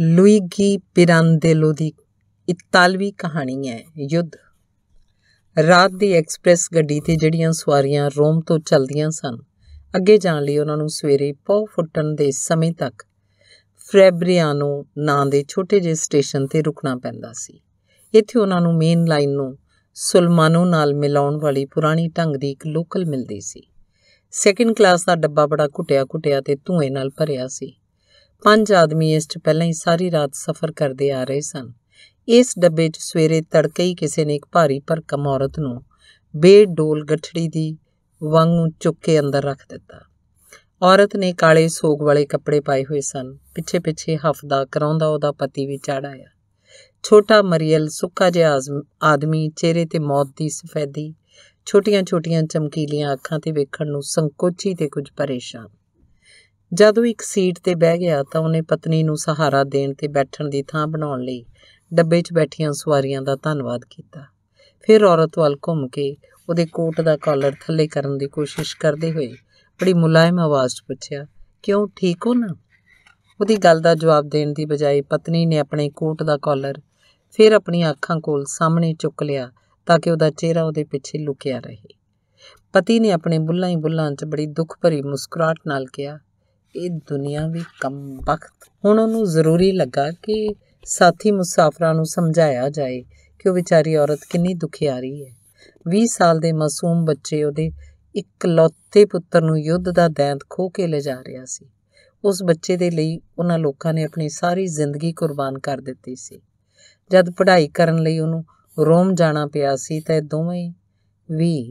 ਲੁਈਗੀ ਪਿਰਾਂਦੇਲੋ ਦੀ ਇਤਾਲਵੀ ਕਹਾਣੀ ਹੈ ਯੁੱਧ ਰਾਤ ਦੀ ਐਕਸਪ੍ਰੈਸ ਗੱਡੀ ਤੇ ਜਿਹੜੀਆਂ ਸਵਾਰੀਆਂ ਰੋਮ ਤੋਂ ਚੱਲਦੀਆਂ ਸਨ ਅੱਗੇ ਜਾਣ ਲਈ ਉਹਨਾਂ ਨੂੰ ਸਵੇਰੇ ਪੌ ਫੁੱਟਣ ਦੇ ਸਮੇਂ ਤੱਕ ਫ੍ਰੈਬਰੀਆਨੋ ਨਾਂ ਦੇ ਛੋਟੇ ਜਿਹੇ ਸਟੇਸ਼ਨ ਤੇ ਰੁਕਣਾ ਪੈਂਦਾ ਸੀ ਇੱਥੇ ਉਹਨਾਂ ਨੂੰ ਮੇਨ ਲਾਈਨ ਨੂੰ ਸੁਲਮਾਨੋ ਨਾਲ ਮਿਲਾਉਣ ਵਾਲੀ ਪੁਰਾਣੀ ਢੰਗ ਦੀ ਇੱਕ ਲੋਕਲ ਮਿਲਦੀ ਸੀ ਸੈਕੰਡ ਕਲਾਸ ਦਾ ਡੱਬਾ ਬੜਾ ਘੁੱਟਿਆ-ਘੁੱਟਿਆ ਤੇ ਧੂਏ ਨਾਲ ਭਰਿਆ ਸੀ ਪੰਜ ਆਦਮੀ ਇਸ ਤੋਂ ਪਹਿਲਾਂ ਹੀ ਸਾਰੀ ਰਾਤ ਸਫ਼ਰ ਕਰਦੇ ਆ ਰਹੇ ਸਨ ਇਸ ਡੱਬੇ 'ਚ ਸਵੇਰੇ ਤੜਕੇ ਹੀ ਕਿਸੇ ਨੇ ਇੱਕ ਭਾਰੀ ਭਰਕਮ ਔਰਤ ਨੂੰ ਬੇਡੋਲ ਗੱਠੜੀ ਦੀ ਵਾਂਗੂ ਚੁੱਕ ਕੇ ਅੰਦਰ ਰੱਖ ਦਿੱਤਾ ਔਰਤ ਨੇ ਕਾਲੇ ਸੋਗ ਵਾਲੇ ਕੱਪੜੇ ਪਾਏ ਹੋਏ ਸਨ ਪਿੱਛੇ ਪਿੱਛੇ ਹਫਦਾ ਕਰਾਉਂਦਾ ਉਹਦਾ ਪਤੀ ਵੀ ਚੜ ਆਇਆ ਛੋਟਾ ਮਰੀਅਲ ਸੁੱਕਾ ਜਿਹਾ ਆਦਮੀ ਚਿਹਰੇ ਤੇ ਮੌਤ ਦੀ ਸਫੈਦੀ ਛੋਟੀਆਂ-ਛੋਟੀਆਂ ਚਮਕੀਲੀਆਂ ਅੱਖਾਂ ਤੇ ਵੇਖਣ ਨੂੰ ਸੰਕੋਚੀ ਤੇ ਕੁਝ ਪਰੇਸ਼ਾਨ ਜਦ ਉਹ ਇੱਕ ਸੀਟ ਤੇ ਬਹਿ ਗਿਆ ਤਾਂ ਉਹਨੇ ਪਤਨੀ ਨੂੰ ਸਹਾਰਾ ਦੇਣ ਤੇ ਬੈਠਣ ਦੀ ਥਾਂ ਬਣਾਉਣ ਲਈ ਡੱਬੇ 'ਚ ਬੈਠੀਆਂ ਸਵਾਰੀਆਂ ਦਾ ਧੰਨਵਾਦ ਕੀਤਾ ਫਿਰ ਔਰਤ ਵੱਲ ਘੁੰਮ ਕੇ ਉਹਦੇ ਕੋਟ ਦਾ ਕਾਲਰ ਥੱਲੇ ਕਰਨ ਦੀ ਕੋਸ਼ਿਸ਼ ਕਰਦੇ ਹੋਏ ਬੜੀ ਮੁਲਾਇਮ ਆਵਾਜ਼ 'ਚ ਪੁੱਛਿਆ ਕਿਉਂ ਠੀਕ ਹੋ ਨਾ ਉਹਦੀ ਗੱਲ ਦਾ ਜਵਾਬ ਦੇਣ ਦੀ ਬਜਾਏ ਪਤਨੀ ਨੇ ਆਪਣੇ ਕੋਟ ਦਾ ਕਾਲਰ ਫਿਰ ਆਪਣੀਆਂ ਅੱਖਾਂ ਕੋਲ ਸਾਹਮਣੇ ਚੁੱਕ ਲਿਆ ਤਾਂ ਕਿ ਉਹਦਾ ਚਿਹਰਾ ਉਹਦੇ ਪਿੱਛੇ ਲੁਕਿਆ ਰਹੇ ਪਤੀ ਨੇ ਆਪਣੇ ਬੁੱਲਾਂ ਹੀ ਬੁੱਲਾਂ 'ਚ ਬੜੀ ਦੁੱਖ ਭਰੀ ਮੁਸਕਰਾਟ ਨਾਲ ਕਿਹਾ ਇਹ ਦੁਨੀਆ ਵੀ ਕਮ ਵਕਤ ਹੁਣ ਉਹਨੂੰ ਜ਼ਰੂਰੀ ਲੱਗਾ ਕਿ ਸਾਥੀ ਮੁਸਾਫਰਾਂ ਨੂੰ ਸਮਝਾਇਆ ਜਾਏ ਕਿ ਉਹ ਵਿਚਾਰੀ ਔਰਤ ਕਿੰਨੀ ਦੁਖਿਆਰੀ ਹੈ 20 ਸਾਲ ਦੇ ਮਾਸੂਮ ਬੱਚੇ ਉਹਦੇ ਇਕਲੌਤੇ ਪੁੱਤਰ ਨੂੰ ਯੁੱਧ ਦਾ ਦੈਂਤ ਖੋ ਕੇ ਲੈ ਜਾ ਰਿਹਾ ਸੀ ਉਸ ਬੱਚੇ ਦੇ ਲਈ ਉਹਨਾਂ ਲੋਕਾਂ ਨੇ ਆਪਣੀ ਸਾਰੀ ਜ਼ਿੰਦਗੀ ਕੁਰਬਾਨ ਕਰ ਦਿੱਤੀ ਸੀ ਜਦ ਪੜ੍ਹਾਈ ਕਰਨ ਲਈ ਉਹਨੂੰ ਰੋਮ ਜਾਣਾ ਪਿਆ ਸੀ ਤਾਂ ਦੋਵੇਂ ਵੀ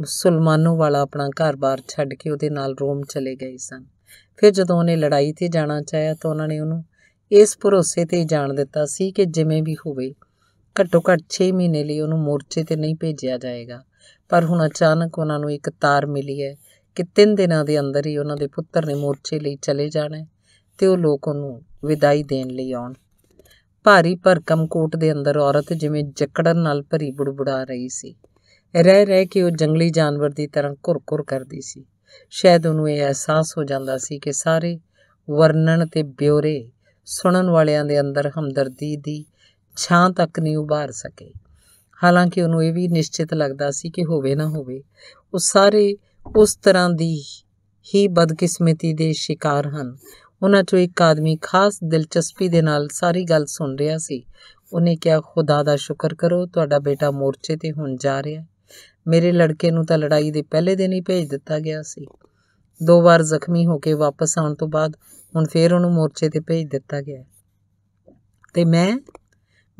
ਮੁਸਲਮਾਨੋਂ ਵਾਲਾ ਆਪਣਾ ਘਰ-ਬਾਰ ਛੱਡ ਕੇ ਉਹਦੇ ਨਾਲ ਰੋਮ ਚਲੇ ਗਏ ਸਨ ਫਿਰ ਜਦੋਂ ਉਹਨੇ ਲੜਾਈ ਤੇ ਜਾਣਾ ਚਾਹਿਆ ਤਾਂ ਉਹਨਾਂ ਨੇ ਉਹਨੂੰ ਇਸ ਭਰੋਸੇ ਤੇ ਜਾਣ ਦਿੱਤਾ ਸੀ ਕਿ ਜਿਵੇਂ ਵੀ ਹੋਵੇ ਘੱਟੋ ਘੱਟ 6 ਮਹੀਨੇ ਲਈ ਉਹਨੂੰ ਮੋਰਚੇ ਤੇ ਨਹੀਂ ਭੇਜਿਆ ਜਾਏਗਾ ਪਰ ਹੁਣ ਅਚਾਨਕ ਉਹਨਾਂ ਨੂੰ ਇੱਕ ਤਾਰ ਮਿਲੀ ਹੈ ਕਿ ਤਿੰਨ ਦਿਨਾਂ ਦੇ ਅੰਦਰ ਹੀ ਉਹਨਾਂ ਦੇ ਪੁੱਤਰ ਨੇ ਮੋਰਚੇ ਲਈ ਚਲੇ ਜਾਣਾ ਤੇ ਉਹ ਲੋਕ ਉਹਨੂੰ ਵਿਦਾਈ ਦੇਣ ਲਈ ਆਉਣ ਭਾਰੀ ਭਰਕਮ ਕੋਟ ਦੇ ਅੰਦਰ ਔਰਤ ਜਿਵੇਂ ਜਕੜਨ ਨਾਲ ਭਰੀ ਬੁੜਬੁੜਾ ਰਹੀ ਸੀ ਰਹਿ ਰਹਿ ਕੇ ਉਹ ਜੰਗਲੀ ਜਾਨਵਰ ਦੀ ਤਰ੍ਹਾਂ ਘੁਰ-ਘੁਰ ਕਰਦੀ ਸੀ ਸ਼ਾਇਦ ਉਹਨੂੰ ਇਹ ਅਹਿਸਾਸ ਹੋ ਜਾਂਦਾ ਸੀ ਕਿ ਸਾਰੇ ਵਰਣਨ ਤੇ ਬਿਉਰੇ ਸੁਣਨ ਵਾਲਿਆਂ ਦੇ ਅੰਦਰ ਹਮਦਰਦੀ ਦੀ ਛਾਂ ਤੱਕ ਨਹੀਂ ਉਭਾਰ ਸਕੇ ਹਾਲਾਂਕਿ ਉਹਨੂੰ ਇਹ ਵੀ ਨਿਸ਼ਚਿਤ ਲੱਗਦਾ ਸੀ ਕਿ ਹੋਵੇ ਨਾ ਹੋਵੇ ਉਹ ਸਾਰੇ ਉਸ ਤਰ੍ਹਾਂ ਦੀ ਹੀ ਬਦਕਿਸਮਤੀ ਦੇ ਸ਼ਿਕਾਰ ਹਨ ਉਹਨਾਂ ਚੋਂ ਇੱਕ ਆਦਮੀ ਖਾਸ ਦਿਲਚਸਪੀ ਦੇ ਨਾਲ ਸਾਰੀ ਗੱਲ ਸੁਣ ਰਿਹਾ ਸੀ ਉਹਨੇ ਕਿਹਾ ਖੁਦਾ ਦਾ ਸ਼ੁਕਰ ਕਰੋ ਤੁਹਾਡਾ ਬੇਟਾ ਮੋਰਚੇ ਤੇ ਹੁਣ ਜਾ ਰਿਹਾ ਮੇਰੇ ਲੜਕੇ ਨੂੰ ਤਾਂ ਲੜਾਈ ਦੇ ਪਹਿਲੇ ਦਿਨ ਹੀ ਭੇਜ ਦਿੱਤਾ ਗਿਆ ਸੀ ਦੋ ਵਾਰ ਜ਼ਖਮੀ ਹੋ ਕੇ ਵਾਪਸ ਆਉਣ ਤੋਂ ਬਾਅਦ ਹੁਣ ਫੇਰ ਉਹਨੂੰ ਮੋਰਚੇ ਤੇ ਭੇਜ ਦਿੱਤਾ ਗਿਆ ਤੇ ਮੈਂ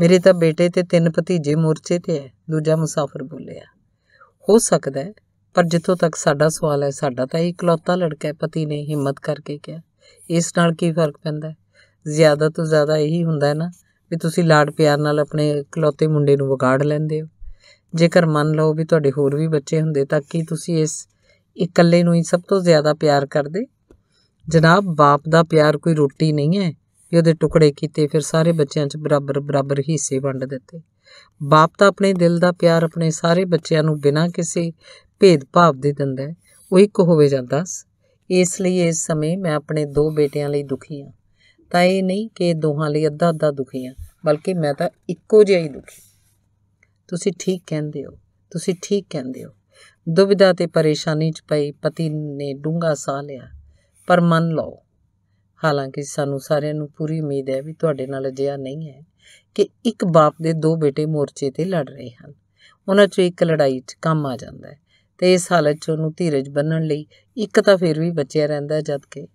ਮੇਰੇ ਤਾਂ ਬੇਟੇ ਤੇ ਤਿੰਨ ਭਤੀਜੇ ਮੋਰਚੇ ਤੇ ਐ ਦੂਜਾ ਮੁਸਾਫਰ ਬੋਲਿਆ ਹੋ ਸਕਦਾ ਹੈ ਪਰ ਜਿੱਥੋਂ ਤੱਕ ਸਾਡਾ ਸਵਾਲ ਹੈ ਸਾਡਾ ਤਾਂ ਇਕਲੌਤਾ ਲੜਕਾ ਹੈ ਪਤੀ ਨੇ ਹਿੰਮਤ ਕਰਕੇ ਕਿਹਾ ਇਸ ਨਾਲ ਕੀ ਫਰਕ ਪੈਂਦਾ ਜ਼ਿਆਦਾ ਤੋਂ ਜ਼ਿਆਦਾ ਇਹੀ ਹੁੰਦਾ ਹੈ ਨਾ ਵੀ ਤੁਸੀਂ ਲਾਡ ਪਿਆਰ ਨਾਲ ਆਪਣੇ ਇਕਲੌਤੇ ਮੁੰਡੇ ਨੂੰ ਵਿਗਾੜ ਲੈਂਦੇ ਹੋ ਜੇਕਰ ਮੰਨ ਲਓ ਵੀ ਤੁਹਾਡੇ ਹੋਰ ਵੀ ਬੱਚੇ ਹੁੰਦੇ ਤਾਂ ਕੀ ਤੁਸੀਂ ਇਸ ਇਕੱਲੇ ਨੂੰ ਹੀ ਸਭ ਤੋਂ ਜ਼ਿਆਦਾ ਪਿਆਰ ਕਰਦੇ ਜਨਾਬ ਬਾਪ ਦਾ ਪਿਆਰ ਕੋਈ ਰੋਟੀ ਨਹੀਂ ਹੈ ਕਿ ਉਹਦੇ ਟੁਕੜੇ ਕੀਤੇ ਫਿਰ ਸਾਰੇ ਬੱਚਿਆਂ 'ਚ ਬਰਾਬਰ ਬਰਾਬਰ ਹਿੱਸੇ ਵੰਡ ਦਿੱਤੇ ਬਾਪ ਤਾਂ ਆਪਣੇ ਦਿਲ ਦਾ ਪਿਆਰ ਆਪਣੇ ਸਾਰੇ ਬੱਚਿਆਂ ਨੂੰ ਬਿਨਾਂ ਕਿਸੇ ਭੇਦਭਾਵ ਦੇ ਦਿੰਦਾ ਹੈ ਉਹ ਇੱਕ ਹੋਵੇ ਜਾਂਦਾ ਇਸ ਲਈ ਇਸ ਸਮੇਂ ਮੈਂ ਆਪਣੇ ਦੋ ਬੇਟਿਆਂ ਲਈ ਦੁਖੀ ਹਾਂ ਤਾਂ ਇਹ ਨਹੀਂ ਕਿ ਦੋਹਾਂ ਲਈ ਅੱਧਾ ਅੱਧਾ ਦੁਖੀ ਹਾਂ ਬਲਕਿ ਮੈਂ ਤਾਂ ਇੱਕੋ ਜਿਹਾ ਹੀ ਦੁਖੀ ਤੁਸੀਂ ਠੀਕ ਕਹਿੰਦੇ ਹੋ ਤੁਸੀਂ ਠੀਕ ਕਹਿੰਦੇ ਹੋ ਦੁਬਿਧਾ ਤੇ ਪਰੇਸ਼ਾਨੀ 'ਚ ਪਈ ਪਤੀ ਨੇ ਡੂੰਗਾ ਸਾਹ ਲਿਆ ਪਰ ਮੰਨ ਲਓ ਹਾਲਾਂਕਿ ਸਾਨੂੰ ਸਾਰਿਆਂ ਨੂੰ ਪੂਰੀ ਉਮੀਦ ਹੈ ਵੀ ਤੁਹਾਡੇ ਨਾਲ ਅਜਿਹਾ ਨਹੀਂ ਹੈ ਕਿ ਇੱਕ ਬਾਪ ਦੇ ਦੋ ਬੇਟੇ ਮੋਰਚੇ ਤੇ ਲੜ ਰਹੇ ਹਨ ਉਹਨਾਂ 'ਚੋਂ ਇੱਕ ਲੜਾਈ 'ਚ ਕੰਮ ਆ ਜਾਂਦਾ ਹੈ ਤੇ ਇਸ ਹਾਲਤ 'ਚ ਉਹਨੂੰ ਧੀਰਜ ਬੰਨਣ ਲਈ ਇੱਕ ਤਾਂ ਫਿਰ ਵੀ ਬਚਿਆ ਰਹਿੰਦਾ ਜਦ ਕਿ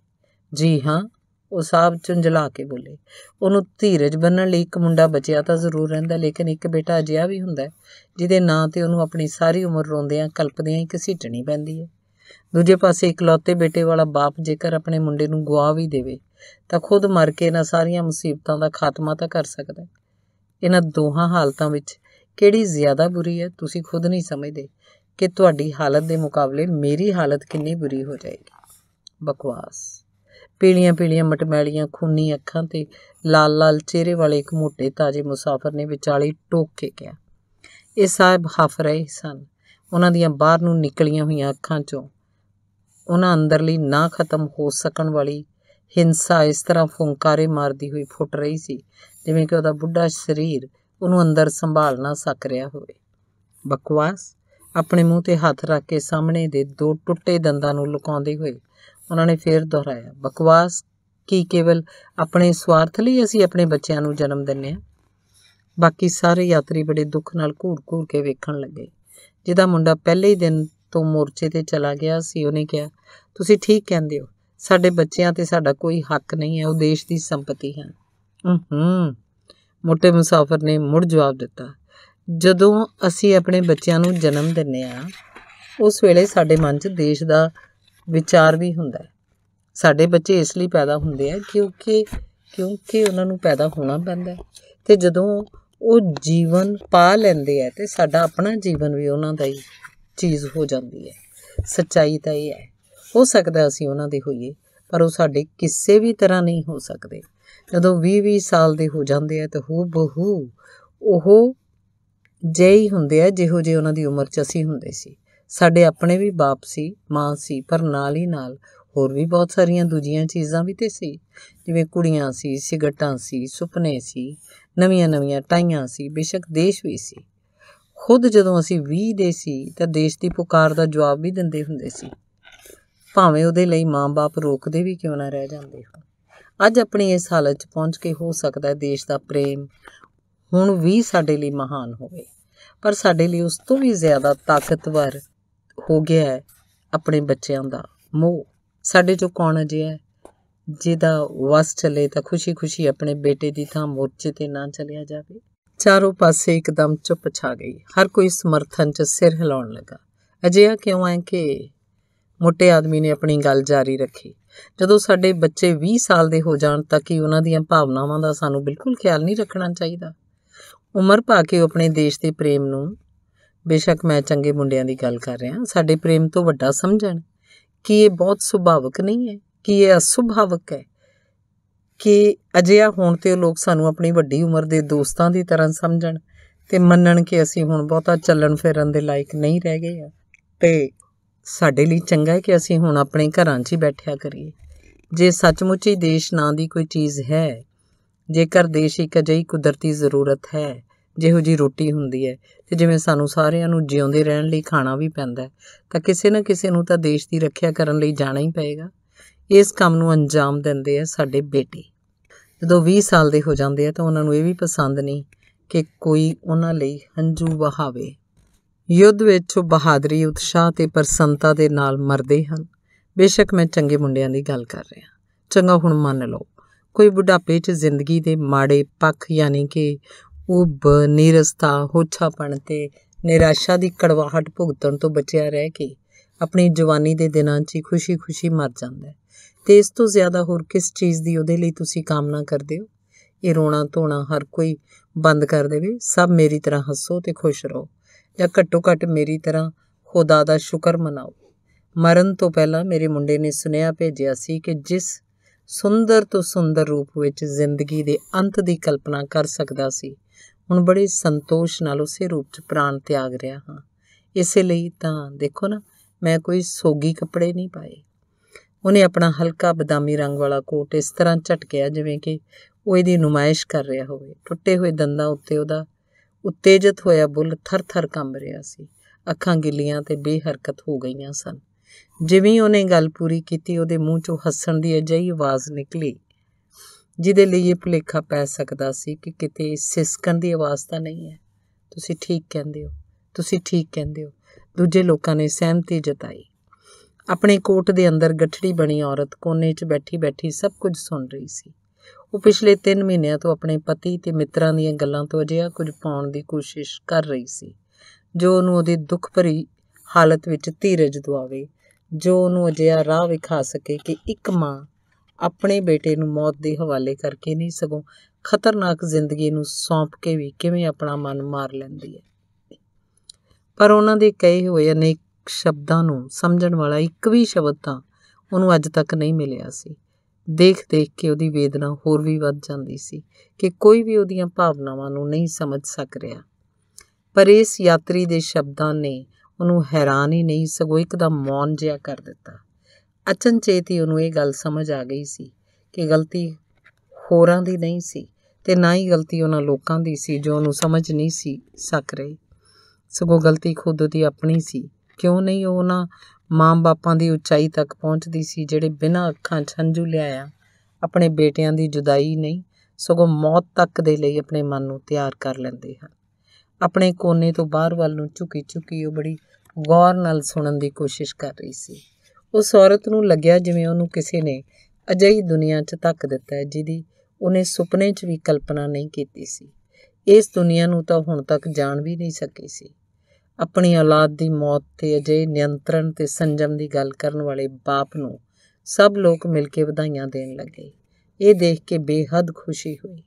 ਜੀ ਹਾਂ ਉਹ ਸਾਬ ਚੁੰਝਲਾ ਕੇ ਬੋਲੇ ਉਹਨੂੰ ਧੀਰਜ ਬੰਨਣ ਲਈ ਇੱਕ ਮੁੰਡਾ ਬਚਿਆ ਤਾਂ ਜ਼ਰੂਰ ਰਹਿੰਦਾ ਲੇਕਿਨ ਇੱਕ ਬੇਟਾ ਅਜਿਹਾ ਵੀ ਹੁੰਦਾ ਜਿਹਦੇ ਨਾਂ ਤੇ ਉਹਨੂੰ ਆਪਣੀ ਸਾਰੀ ਉਮਰ ਰੋਂਦਿਆਂ ਕਲਪਦਿਆਂ ਹੀ ਘਸੀਟਣੀ ਪੈਂਦੀ ਹੈ ਦੂਜੇ ਪਾਸੇ ਇਕਲੌਤੇ ਬੇਟੇ ਵਾਲਾ ਬਾਪ ਜੇਕਰ ਆਪਣੇ ਮੁੰਡੇ ਨੂੰ ਗਵਾ ਵੀ ਦੇਵੇ ਤਾਂ ਖੁਦ ਮਰ ਕੇ ਇਹਨਾਂ ਸਾਰੀਆਂ ਮੁਸੀਬਤਾਂ ਦਾ ਖਾਤਮਾ ਤਾਂ ਕਰ ਸਕਦਾ ਹੈ ਇਹਨਾਂ ਦੋਹਾਂ ਹਾਲਤਾਂ ਵਿੱਚ ਕਿਹੜੀ ਜ਼ਿਆਦਾ ਬੁਰੀ ਹੈ ਤੁਸੀਂ ਖੁਦ ਨਹੀਂ ਸਮਝਦੇ ਕਿ ਤੁਹਾਡੀ ਹਾਲਤ ਦੇ ਮੁਕਾਬਲੇ ਮੇਰੀ ਹਾਲਤ ਕਿੰਨੀ ਬੁਰੀ ਹੋ ਜਾਏਗੀ ਬਕਵਾਸ ਪੀਲੀਆਂ-ਪੀਲੀਆਂ ਮਟਮੈਲੀਆਂ ਖੂਨੀ ਅੱਖਾਂ ਤੇ ਲਾਲ-ਲਾਲ ਚਿਹਰੇ ਵਾਲੇ ਇੱਕ ਮੋਟੇ ਤਾਜੇ ਮੁਸਾਫਰ ਨੇ ਵਿਚਾਲੇ ਟੋਕ ਕੇ ਕਿਹਾ ਇਹ ਸਾਹਿਬ ਹਫ ਰਹੇ ਸਨ ਉਹਨਾਂ ਦੀਆਂ ਬਾਹਰ ਨੂੰ ਨਿਕਲੀਆਂ ਹੋਈਆਂ ਅੱਖਾਂ 'ਚੋਂ ਉਹਨਾਂ ਅੰਦਰਲੀ ਨਾ ਖਤਮ ਹੋ ਸਕਣ ਵਾਲੀ ਹਿੰਸਾ ਇਸ ਤਰ੍ਹਾਂ ਫੁੰਕਾਰੇ ਮਾਰਦੀ ਹੋਈ ਫੁੱਟ ਰਹੀ ਸੀ ਜਿਵੇਂ ਕਿ ਉਹਦਾ ਬੁੱਢਾ ਸਰੀਰ ਉਹਨੂੰ ਅੰਦਰ ਸੰਭਾਲ ਨਾ ਸਕ ਰਿਹਾ ਹੋਵੇ ਬਕਵਾਸ ਆਪਣੇ ਮੂੰਹ ਤੇ ਹੱਥ ਰੱਖ ਕੇ ਸਾਹਮਣੇ ਦੇ ਦੋ ਟੁੱਟੇ ਦੰਦਾਂ ਨੂੰ ਲੁਕਾਉਂਦੇ ਹੋਏ ਉਹਨਾਂ ਨੇ ਫੇਰ ਦੁਹਰਾਇਆ ਬਕਵਾਸ ਕੀ ਕੇਵਲ ਆਪਣੇ ਸਵਾਰਥ ਲਈ ਅਸੀਂ ਆਪਣੇ ਬੱਚਿਆਂ ਨੂੰ ਜਨਮ ਦਿੰਨੇ ਆ ਬਾਕੀ ਸਾਰੇ ਯਾਤਰੀ ਬੜੇ ਦੁੱਖ ਨਾਲ ਘੂਰ-ਘੂਰ ਕੇ ਵੇਖਣ ਲੱਗੇ ਜਿਹਦਾ ਮੁੰਡਾ ਪਹਿਲੇ ਹੀ ਦਿਨ ਤੋਂ ਮੋਰਚੇ ਤੇ ਚਲਾ ਗਿਆ ਸੀ ਉਹਨੇ ਕਿਹਾ ਤੁਸੀਂ ਠੀਕ ਕਹਿੰਦੇ ਹੋ ਸਾਡੇ ਬੱਚਿਆਂ ਤੇ ਸਾਡਾ ਕੋਈ ਹੱਕ ਨਹੀਂ ਹੈ ਉਹ ਦੇਸ਼ ਦੀ ਸੰਪਤੀ ਹੈ ਹੂੰ ਮੋਟੇ ਮੁਸਾਫਰ ਨੇ ਮੁੜ ਜਵਾਬ ਦਿੱਤਾ ਜਦੋਂ ਅਸੀਂ ਆਪਣੇ ਬੱਚਿਆਂ ਨੂੰ ਜਨਮ ਦਿੰਨੇ ਆ ਉਸ ਵੇਲੇ ਸਾਡੇ ਮਨ 'ਚ ਦੇਸ਼ ਦਾ ਵਿਚਾਰ ਵੀ ਹੁੰਦਾ ਹੈ ਸਾਡੇ ਬੱਚੇ ਇਸ ਲਈ ਪੈਦਾ ਹੁੰਦੇ ਆ ਕਿਉਂਕਿ ਕਿਉਂਕਿ ਉਹਨਾਂ ਨੂੰ ਪੈਦਾ ਹੋਣਾ ਪੈਂਦਾ ਤੇ ਜਦੋਂ ਉਹ ਜੀਵਨ ਪਾ ਲੈਂਦੇ ਆ ਤੇ ਸਾਡਾ ਆਪਣਾ ਜੀਵਨ ਵੀ ਉਹਨਾਂ ਦਾ ਹੀ ਚੀਜ਼ ਹੋ ਜਾਂਦੀ ਹੈ ਸੱਚਾਈ ਤਾਂ ਇਹ ਹੈ ਹੋ ਸਕਦਾ ਅਸੀਂ ਉਹਨਾਂ ਦੇ ਹੋਈਏ ਪਰ ਉਹ ਸਾਡੇ ਕਿਸੇ ਵੀ ਤਰ੍ਹਾਂ ਨਹੀਂ ਹੋ ਸਕਦੇ ਜਦੋਂ 20-20 ਸਾਲ ਦੇ ਹੋ ਜਾਂਦੇ ਆ ਤਾਂ ਹੋ ਬਹੂ ਉਹ ਜੈ ਹੀ ਹੁੰਦੇ ਆ ਜਿਹੋ ਜੇ ਉਹਨਾਂ ਦੀ ਉਮਰ 'ਚ ਅਸੀਂ ਹੁੰਦੇ ਸੀ ਸਾਡੇ ਆਪਣੇ ਵੀ ਬਾਪ ਸੀ ਮਾਂ ਸੀ ਪਰ ਨਾਲ ਹੀ ਨਾਲ ਹੋਰ ਵੀ ਬਹੁਤ ਸਾਰੀਆਂ ਦੂਜੀਆਂ ਚੀਜ਼ਾਂ ਵੀ ਤੇ ਸੀ ਜਿਵੇਂ ਕੁੜੀਆਂ ਸੀ ਸਿਗਟਾਂ ਸੀ ਸੁਪਨੇ ਸੀ ਨਵੀਆਂ-ਨਵੀਆਂ ਟਾਈਆਂ ਸੀ ਬੇਸ਼ੱਕ ਦੇਸ਼ ਵੀ ਸੀ ਖੁਦ ਜਦੋਂ ਅਸੀਂ 20 ਦੇ ਸੀ ਤਾਂ ਦੇਸ਼ ਦੀ ਪੁਕਾਰ ਦਾ ਜਵਾਬ ਵੀ ਦਿੰਦੇ ਹੁੰਦੇ ਸੀ ਭਾਵੇਂ ਉਹਦੇ ਲਈ ਮਾਂ-ਬਾਪ ਰੋਕਦੇ ਵੀ ਕਿਉਂ ਨਾ ਰਹਿ ਜਾਂਦੇ ਹੋ ਅੱਜ ਆਪਣੀ ਇਸ ਹਾਲਤ 'ਚ ਪਹੁੰਚ ਕੇ ਹੋ ਸਕਦਾ ਹੈ ਦੇਸ਼ ਦਾ ਪ੍ਰੇਮ ਹੁਣ ਵੀ ਸਾਡੇ ਲਈ ਮਹਾਨ ਹੋਵੇ ਪਰ ਸਾਡੇ ਲਈ ਉਸ ਤੋਂ ਵੀ ਜ਼ਿਆਦਾ ਤਾਕਤਵਰ ਹੋ ਗਿਆ ਆਪਣੇ ਬੱਚਿਆਂ ਦਾ ਮੋਹ ਸਾਡੇ ਜੋ ਕੌਣ ਅਜਿਹਾ ਜਿਹਦਾ ਵਸ ਚਲੇ ਤਾਂ ਖੁਸ਼ੀ-ਖੁਸ਼ੀ ਆਪਣੇ ਬੇਟੇ ਦੀ ਥਾਂ ਮੋਰਚੇ ਤੇ ਨਾ ਚਲਿਆ ਜਾਵੇ ਚਾਰੋਂ ਪਾਸੇ ਇੱਕਦਮ ਚੁੱਪ ਛਾ ਗਈ ਹਰ ਕੋਈ ਸਮਰਥਨ 'ਚ ਸਿਰ ਹਿਲਾਉਣ ਲੱਗਾ ਅਜਿਹਾ ਕਿਉਂ ਐ ਕਿ ਮੋਟੇ ਆਦਮੀ ਨੇ ਆਪਣੀ ਗੱਲ ਜਾਰੀ ਰੱਖੀ ਜਦੋਂ ਸਾਡੇ ਬੱਚੇ 20 ਸਾਲ ਦੇ ਹੋ ਜਾਣ ਤਾਂ ਕਿ ਉਹਨਾਂ ਦੀਆਂ ਭਾਵਨਾਵਾਂ ਦਾ ਸਾਨੂੰ ਬਿਲਕੁਲ ਖਿਆਲ ਨਹੀਂ ਰੱਖਣਾ ਚਾਹੀਦਾ ਉਮਰ ਪਾ ਕੇ ਆਪਣੇ ਦੇਸ਼ ਦੇ ਪ੍ਰੇਮ ਨੂੰ ਬੇਸ਼ੱਕ ਮੈਂ ਚੰਗੇ ਮੁੰਡਿਆਂ ਦੀ ਗੱਲ ਕਰ ਰਿਹਾ ਸਾਡੇ ਪ੍ਰੇਮ ਤੋਂ ਵੱਡਾ ਸਮਝਣ ਕਿ ਇਹ ਬਹੁਤ ਸੁਭਾਵਕ ਨਹੀਂ ਹੈ ਕਿ ਇਹ ਅਸੁਭਾਵਕ ਹੈ ਕਿ ਅਜਿਹਾ ਹੋਣ ਤੇ ਲੋਕ ਸਾਨੂੰ ਆਪਣੀ ਵੱਡੀ ਉਮਰ ਦੇ ਦੋਸਤਾਂ ਦੀ ਤਰ੍ਹਾਂ ਸਮਝਣ ਤੇ ਮੰਨਣ ਕਿ ਅਸੀਂ ਹੁਣ ਬਹੁਤਾ ਚੱਲਣ ਫਿਰਨ ਦੇ ਲਾਇਕ ਨਹੀਂ ਰਹਿ ਗਏ ਆ ਤੇ ਸਾਡੇ ਲਈ ਚੰਗਾ ਹੈ ਕਿ ਅਸੀਂ ਹੁਣ ਆਪਣੇ ਘਰਾਂ 'ਚ ਹੀ ਬੈਠਿਆ ਕਰੀਏ ਜੇ ਸੱਚਮੁੱਚ ਹੀ ਦੇਸ਼ ਨਾਂ ਦੀ ਕੋਈ ਚੀਜ਼ ਹੈ ਜੇਕਰ ਦੇਸ਼ ਇੱਕ ਅਜਿਹੀ ਕੁਦਰਤੀ ਜ਼ਰੂਰਤ ਹੈ ਜਿਹੋ ਜੀ ਰੋਟੀ ਹੁੰਦੀ ਹੈ ਤੇ ਜਿਵੇਂ ਸਾਨੂੰ ਸਾਰਿਆਂ ਨੂੰ ਜਿਉਂਦੇ ਰਹਿਣ ਲਈ ਖਾਣਾ ਵੀ ਪੈਂਦਾ ਤਾਂ ਕਿਸੇ ਨਾ ਕਿਸੇ ਨੂੰ ਤਾਂ ਦੇਸ਼ ਦੀ ਰੱਖਿਆ ਕਰਨ ਲਈ ਜਾਣਾ ਹੀ ਪਏਗਾ ਇਸ ਕੰਮ ਨੂੰ ਅੰਜਾਮ ਦਿੰਦੇ ਆ ਸਾਡੇ ਬੇਟੇ ਜਦੋਂ 20 ਸਾਲ ਦੇ ਹੋ ਜਾਂਦੇ ਆ ਤਾਂ ਉਹਨਾਂ ਨੂੰ ਇਹ ਵੀ ਪਸੰਦ ਨਹੀਂ ਕਿ ਕੋਈ ਉਹਨਾਂ ਲਈ ਹੰਝੂ ਵਹਾਵੇ ਯੁੱਧ ਵਿੱਚ ਬਹਾਦਰੀ ਉਤਸ਼ਾਹ ਤੇ ਪ੍ਰਸੰਤਾ ਦੇ ਨਾਲ ਮਰਦੇ ਹਨ ਬੇਸ਼ੱਕ ਮੈਂ ਚੰਗੇ ਮੁੰਡਿਆਂ ਦੀ ਗੱਲ ਕਰ ਰਿਹਾ ਚੰਗਾ ਹੁਣ ਮੰਨ ਲਓ ਕੋਈ ਬੁਢਾਪੇ 'ਚ ਜ਼ਿੰਦਗੀ ਦੇ ਮਾੜੇ ਪੱਖ ਯਾਨੀ ਕਿ ਉਬ ਨਿਰਸਤਾ ਹੋਛਾਪਣ ਤੇ ਨਿਰਾਸ਼ਾ ਦੀ ਕੜਵਾਹਟ ਭੁਗਤਣ ਤੋਂ ਬਚਿਆ ਰਹਿ ਕੇ ਆਪਣੀ ਜਵਾਨੀ ਦੇ ਦਿਨਾਂ 'ਚ ਖੁਸ਼ੀ-ਖੁਸ਼ੀ ਮਰ ਜਾਂਦਾ ਹੈ ਤੇ ਇਸ ਤੋਂ ਜ਼ਿਆਦਾ ਹੋਰ ਕਿਸ ਚੀਜ਼ ਦੀ ਉਹਦੇ ਲਈ ਤੁਸੀਂ ਕਾਮਨਾ ਕਰਦੇ ਹੋ ਇਹ ਰੋਣਾ ਧੋਣਾ ਹਰ ਕੋਈ ਬੰਦ ਕਰ ਦੇਵੇ ਸਭ ਮੇਰੀ ਤਰ੍ਹਾਂ ਹੱਸੋ ਤੇ ਖੁਸ਼ ਰਹੋ ਜਾਂ ਘੱਟੋ ਘੱਟ ਮੇਰੀ ਤਰ੍ਹਾਂ ਖੁਦਾ ਦਾ ਸ਼ੁਕਰ ਮਨਾਓ ਮਰਨ ਤੋਂ ਪਹਿਲਾਂ ਮੇਰੇ ਮੁੰਡੇ ਨੇ ਸੁਨੇਹਾ ਭੇਜਿਆ ਸੀ ਕਿ ਜਿਸ ਸੁੰਦਰ ਤੋਂ ਸੁੰਦਰ ਰੂਪ ਵਿੱਚ ਜ਼ਿੰਦਗੀ ਦੇ ਅੰਤ ਦੀ ਕਲਪਨਾ ਕਰ ਸਕਦਾ ਸੀ ਹੁਣ ਬੜੇ ਸੰਤੋਸ਼ ਨਾਲ ਉਸੇ ਰੂਪ 'ਚ ਪ੍ਰਾਣ ਤਿਆਗ ਰਿਹਾ ਹਾਂ ਇਸੇ ਲਈ ਤਾਂ ਦੇਖੋ ਨਾ ਮੈਂ ਕੋਈ ਸੋਗੀ ਕੱਪੜੇ ਨਹੀਂ ਪਾਏ ਉਹਨੇ ਆਪਣਾ ਹਲਕਾ ਬਦਾਮੀ ਰੰਗ ਵਾਲਾ ਕੋਟ ਇਸ ਤਰ੍ਹਾਂ ਝਟਕਿਆ ਜਿਵੇਂ ਕਿ ਉਹ ਇਹਦੀ ਨੁਮਾਇਸ਼ ਕਰ ਰਿਹਾ ਹੋਵੇ ਟੁੱਟੇ ਹੋਏ ਦੰਦਾਂ ਉੱਤੇ ਉਹਦਾ ਉਤੇਜਿਤ ਹੋਇਆ ਬੁੱਲ ਥਰ-ਥਰ ਕੰਬ ਰਿਹਾ ਸੀ ਅੱਖਾਂ ਗਿੱਲੀਆਂ ਤੇ ਬੇਹਰਕਤ ਹੋ ਗਈਆਂ ਸਨ ਜਿਵੇਂ ਉਹਨੇ ਗੱਲ ਪੂਰੀ ਕੀਤੀ ਉਹਦੇ ਮੂੰਹ 'ਚੋਂ ਹੱਸਣ ਦੀ ਅਜਿਹੀ ਆਵਾਜ਼ ਨਿਕਲੀ ਜਿਹਦੇ ਲਈ ਇਹ ਭੁਲੇਖਾ ਪੈ ਸਕਦਾ ਸੀ ਕਿ ਕਿਤੇ ਸਿਸਕਣ ਦੀ ਆਵਾਜ਼ ਤਾਂ ਨਹੀਂ ਹੈ ਤੁਸੀਂ ਠੀਕ ਕਹਿੰਦੇ ਹੋ ਤੁਸੀਂ ਠੀਕ ਕਹਿੰਦੇ ਹੋ ਦੂਜੇ ਲੋਕਾਂ ਨੇ ਸਹਿਮਤੀ ਜਤਾਈ ਆਪਣੇ ਕੋਟ ਦੇ ਅੰਦਰ ਗੱਠੜੀ ਬਣੀ ਔਰਤ ਕੋਨੇ 'ਚ ਬੈਠੀ-ਬੈਠੀ ਸਭ ਕੁਝ ਸੁਣ ਰਹੀ ਸੀ ਉਹ ਪਿਛਲੇ 3 ਮਹੀਨਿਆਂ ਤੋਂ ਆਪਣੇ ਪਤੀ ਤੇ ਮਿੱਤਰਾਂ ਦੀਆਂ ਗੱਲਾਂ ਤੋਂ ਅਜਿਹਾ ਕੁਝ ਪਾਉਣ ਦੀ ਕੋਸ਼ਿਸ਼ ਕਰ ਰਹੀ ਸੀ ਜੋ ਉਹਨੂੰ ਉਹਦੀ ਦੁੱਖ ਭਰੀ ਹਾਲਤ ਵਿੱਚ ਧੀਰਜ ਦਿਵਾਵੇ ਜੋ ਉਹਨੂੰ ਅਜਿਹਾ ਰਾਹ ਵਿਖਾ ਸਕੇ ਕਿ ਇੱਕ ਮਾਂ ਆਪਣੇ ਬੇਟੇ ਨੂੰ ਮੌਤ ਦੇ ਹਵਾਲੇ ਕਰਕੇ ਨਹੀਂ ਸਗੋਂ ਖਤਰਨਾਕ ਜ਼ਿੰਦਗੀ ਨੂੰ ਸੌਂਪ ਕੇ ਵੀ ਕਿਵੇਂ ਆਪਣਾ ਮਨ ਮਾਰ ਲੈਂਦੀ ਹੈ ਪਰ ਉਹਨਾਂ ਦੇ ਕਹੇ ਹੋਏ ਅਨੇਕ ਸ਼ਬਦਾਂ ਨੂੰ ਸਮਝਣ ਵਾਲਾ ਇੱਕ ਵੀ ਸ਼ਬਦ ਤਾਂ ਉਹਨੂੰ ਅੱਜ ਤੱਕ ਨਹੀਂ ਮਿਲਿਆ ਸੀ ਦੇਖ ਦੇਖ ਕੇ ਉਹਦੀ ਵੇਦਨਾ ਹੋਰ ਵੀ ਵੱਧ ਜਾਂਦੀ ਸੀ ਕਿ ਕੋਈ ਵੀ ਉਹਦੀਆਂ ਭਾਵਨਾਵਾਂ ਨੂੰ ਨਹੀਂ ਸਮਝ ਸਕ ਰਿਹਾ ਪਰ ਇਸ ਯਾਤਰੀ ਦੇ ਸ਼ਬਦਾਂ ਨੇ ਉਹਨੂੰ ਹੈਰਾਨ ਹੀ ਨਹੀਂ ਸਗੋਂ ਇੱਕਦਮ ਮੌਨ ਜਿਹਾ ਕਰ ਦਿੱਤਾ ਅਚਨਚੇਤ ਹੀ ਉਹਨੂੰ ਇਹ ਗੱਲ ਸਮਝ ਆ ਗਈ ਸੀ ਕਿ ਗਲਤੀ ਹੋਰਾਂ ਦੀ ਨਹੀਂ ਸੀ ਤੇ ਨਾ ਹੀ ਗਲਤੀ ਉਹਨਾਂ ਲੋਕਾਂ ਦੀ ਸੀ ਜੋ ਉਹਨੂੰ ਸਮਝ ਨਹੀਂ ਸੀ ਸਕ ਰਹੇ ਸਗੋਂ ਗਲਤੀ ਖੁਦ ਦੀ ਆਪਣੀ ਸੀ ਕਿਉਂ ਨਹੀਂ ਉਹ ਨਾ ਮਾਂ-ਬਾਪਾਂ ਦੀ ਉਚਾਈ ਤੱਕ ਪਹੁੰਚਦੀ ਸੀ ਜਿਹੜੇ ਬਿਨਾਂ ਅੱਖਾਂ ਛੰਝੂ ਲਿਆਇਆ ਆਪਣੇ ਬੇਟਿਆਂ ਦੀ ਜੁਦਾਈ ਨਹੀਂ ਸਗੋਂ ਮੌਤ ਤੱਕ ਦੇ ਲਈ ਆਪਣੇ ਮਨ ਨੂੰ ਤਿਆਰ ਕਰ ਲੈਂਦੇ ਹਨ ਆਪਣੇ ਕੋਨੇ ਤੋਂ ਬਾਹਰ ਵੱਲ ਨੂੰ ਝੁਕੀ ਝੁਕੀ ਉਹ ਬੜੀ ਗੌਰ ਨਾਲ ਸੁਣਨ ਦੀ ਕੋਸ਼ਿਸ਼ ਕਰ ਰਹੀ ਸੀ ਉਸ ਔਰਤ ਨੂੰ ਲੱਗਿਆ ਜਿਵੇਂ ਉਹਨੂੰ ਕਿਸੇ ਨੇ ਅਜਿਹੀ ਦੁਨੀਆ 'ਚ ਧੱਕ ਦਿੱਤਾ ਹੈ ਜਿਹਦੀ ਉਹਨੇ ਸੁਪਨੇ 'ਚ ਵੀ ਕਲਪਨਾ ਨਹੀਂ ਕੀਤੀ ਸੀ ਇਸ ਦੁਨੀਆ ਨੂੰ ਤਾਂ ਹੁਣ ਤੱਕ ਜਾਣ ਵੀ ਨਹੀਂ ਸਕੀ ਸੀ ਆਪਣੀ ਔਲਾਦ ਦੀ ਮੌਤ ਤੇ ਅਜੇ ਨਿਯੰਤਰਣ ਤੇ ਸੰਜਮ ਦੀ ਗੱਲ ਕਰਨ ਵਾਲੇ ਬਾਪ ਨੂੰ ਸਭ ਲੋਕ ਮਿਲ ਕੇ ਵਧਾਈਆਂ ਦੇਣ ਲੱਗੇ ਇਹ ਦੇਖ ਕੇ ਬੇਹੱਦ ਖੁਸ਼ੀ ਹੋਈ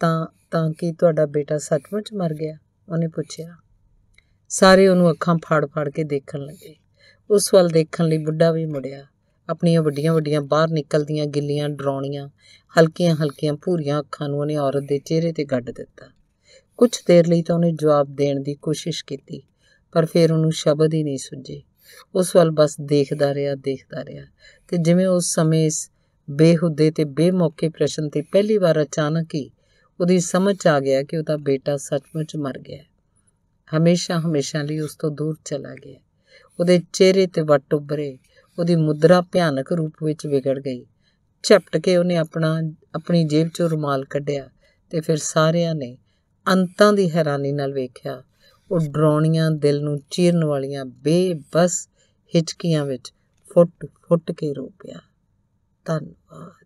ਤਾਂ ਤਾਂ ਕਿ ਤੁਹਾਡਾ ਬੇਟਾ ਸੱਚਮੁੱਚ ਮਰ ਗਿਆ ਉਹਨੇ ਪੁੱਛਿਆ ਸਾਰੇ ਉਹਨੂੰ ਅੱਖਾਂ ਫਾੜ-ਫਾੜ ਕੇ ਦੇਖਣ ਲੱਗੇ ਉਸ ਵੱਲ ਦੇਖਣ ਲਈ ਬੁੱਢਾ ਵੀ ਮੁੜਿਆ ਆਪਣੀਆਂ ਵੱਡੀਆਂ-ਵੱਡੀਆਂ ਬਾਹਰ ਨਿਕਲਦੀਆਂ ਗਿੱਲੀਆਂ ਡਰਾਉਣੀਆਂ ਹਲਕੀਆਂ-ਹਲਕੀਆਂ ਭੂਰੀਆਂ ਅੱਖਾਂ ਨੂੰ ਉਹਨੇ ਔਰਤ ਦੇ ਚਿਹਰੇ ਤੇ ਗੱਡ ਦਿੱਤਾ ਕੁਝ ਦੇਰ ਲਈ ਤਾਂ ਉਹਨੇ ਜਵਾਬ ਦੇਣ ਦੀ ਕੋਸ਼ਿਸ਼ ਕੀਤੀ ਪਰ ਫਿਰ ਉਹਨੂੰ ਸ਼ਬਦ ਹੀ ਨਹੀਂ ਸੁੱਜੇ ਉਸ ਵੱਲ ਬਸ ਦੇਖਦਾ ਰਿਹਾ ਦੇਖਦਾ ਰਿਹਾ ਤੇ ਜਿਵੇਂ ਉਸ ਸਮੇਂ ਇਸ ਬੇਹੁੱਦੇ ਤੇ ਬੇਮੌਕੇ ਪ੍ਰਸ਼ਨ ਤੇ ਪਹਿਲੀ ਵਾਰ ਅਚਾਨਕ ਹੀ ਉਹਦੀ ਸਮਝ ਆ ਗਿਆ ਕਿ ਉਹਦਾ ਬੇਟਾ ਸੱਚਮੁੱਚ ਮਰ ਗਿਆ ਹਮੇਸ਼ਾ ਹਮੇਸ਼ਾ ਲਈ ਉਸ ਤੋਂ ਦੂਰ ਚਲਾ ਗਿਆ ਉਹਦੇ ਚਿਹਰੇ ਤੇ ਵੱਟ ਉੱਭਰੇ ਉਹਦੀ ਮੁਦਰਾ ਭਿਆਨਕ ਰੂਪ ਵਿੱਚ ਵਿਗੜ ਗਈ ਝਪਟ ਕੇ ਉਹਨੇ ਆਪਣਾ ਆਪਣੀ ਜੇਬ ਚੋਂ ਰੁਮਾਲ ਕੱਢਿਆ ਤੇ ਫਿਰ ਸਾਰਿਆਂ ਨੇ ਅੰਤਾਂ ਦੀ ਹੈਰਾਨੀ ਨਾਲ ਵੇਖਿਆ ਉਹ ਡਰਾਉਣੀਆਂ ਦਿਲ ਨੂੰ ਚੀਰਨ ਵਾਲੀਆਂ ਬੇਬਸ ਹਿਚਕੀਆਂ ਵਿੱਚ ਫੁੱਟ ਫੁੱਟ ਕੇ ਰੋ ਪਿਆ ਧੰਨਵਾਦ